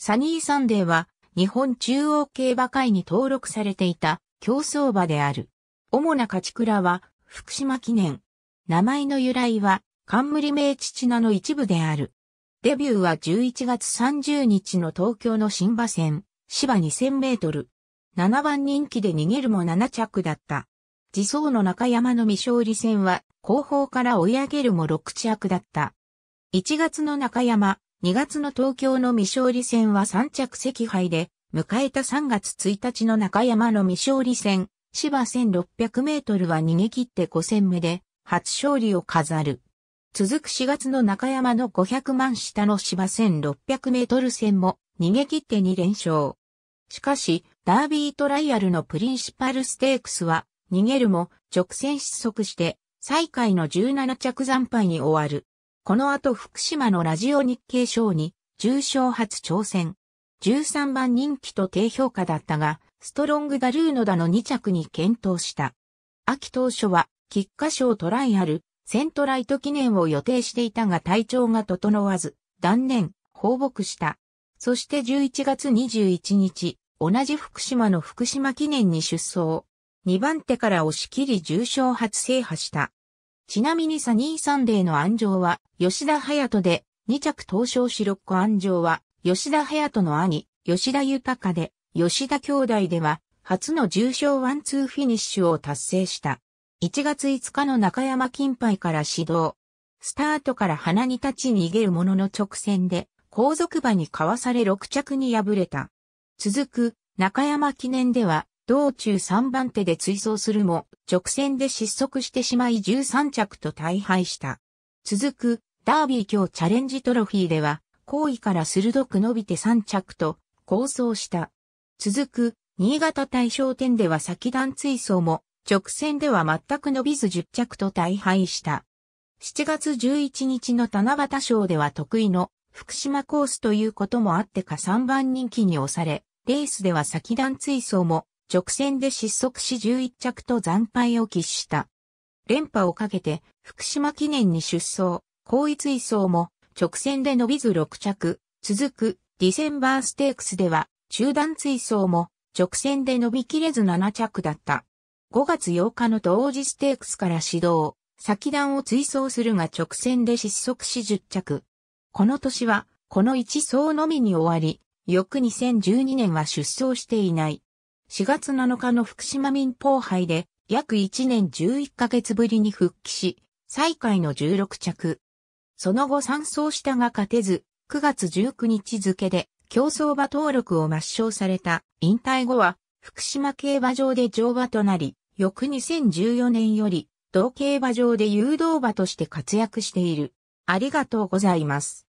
サニーサンデーは日本中央競馬会に登録されていた競争馬である。主な勝ち倉は福島記念。名前の由来は冠名父名の一部である。デビューは11月30日の東京の新馬戦、芝2000メートル。7番人気で逃げるも7着だった。自走の中山の未勝利戦は後方から追い上げるも6着だった。1月の中山、2月の東京の未勝利戦は3着赤敗で、迎えた3月1日の中山の未勝利戦、芝1600メートルは逃げ切って5戦目で、初勝利を飾る。続く4月の中山の500万下の芝1600メートル戦も逃げ切って2連勝。しかし、ダービートライアルのプリンシパルステークスは逃げるも直線失速して最下位の17着惨敗に終わる。この後福島のラジオ日経賞に重賞初挑戦。13番人気と低評価だったが、ストロングダルーノダの2着に検討した。秋当初は、菊花賞トライアル、セントライト記念を予定していたが体調が整わず、断念、放牧した。そして11月21日、同じ福島の福島記念に出走。2番手から押し切り重賞初制覇した。ちなみにサニーサンデーの安城は、吉田隼人で、2着東証四六個安城は、吉田隼人の兄、吉田豊で、吉田兄弟では、初の重賞ワンツーフィニッシュを達成した。1月5日の中山金杯から始動。スタートから鼻に立ち逃げるものの直線で、後続馬にかわされ6着に敗れた。続く、中山記念では、道中3番手で追走するも、直線で失速してしまい13着と大敗した。続く、ダービー強チャレンジトロフィーでは、後位から鋭く伸びて3着と、構想した。続く、新潟大賞店では先段追走も、直線では全く伸びず10着と大敗した。7月11日の七夕賞では得意の福島コースということもあってか3番人気に押され、レースでは先段追走も直線で失速し11着と惨敗を喫した。連覇をかけて福島記念に出走、後逸位走も直線で伸びず6着、続くディセンバーステークスでは中段追走も直線で伸びきれず7着だった。5月8日の同時ステークスから始動、先段を追走するが直線で失速し10着。この年は、この1走のみに終わり、翌2012年は出走していない。4月7日の福島民放杯で約1年11ヶ月ぶりに復帰し、最下位の16着。その後3走したが勝てず、9月19日付で競走馬登録を抹消された引退後は福島競馬場で乗馬となり、翌2014年より同競馬場で誘導馬として活躍している。ありがとうございます。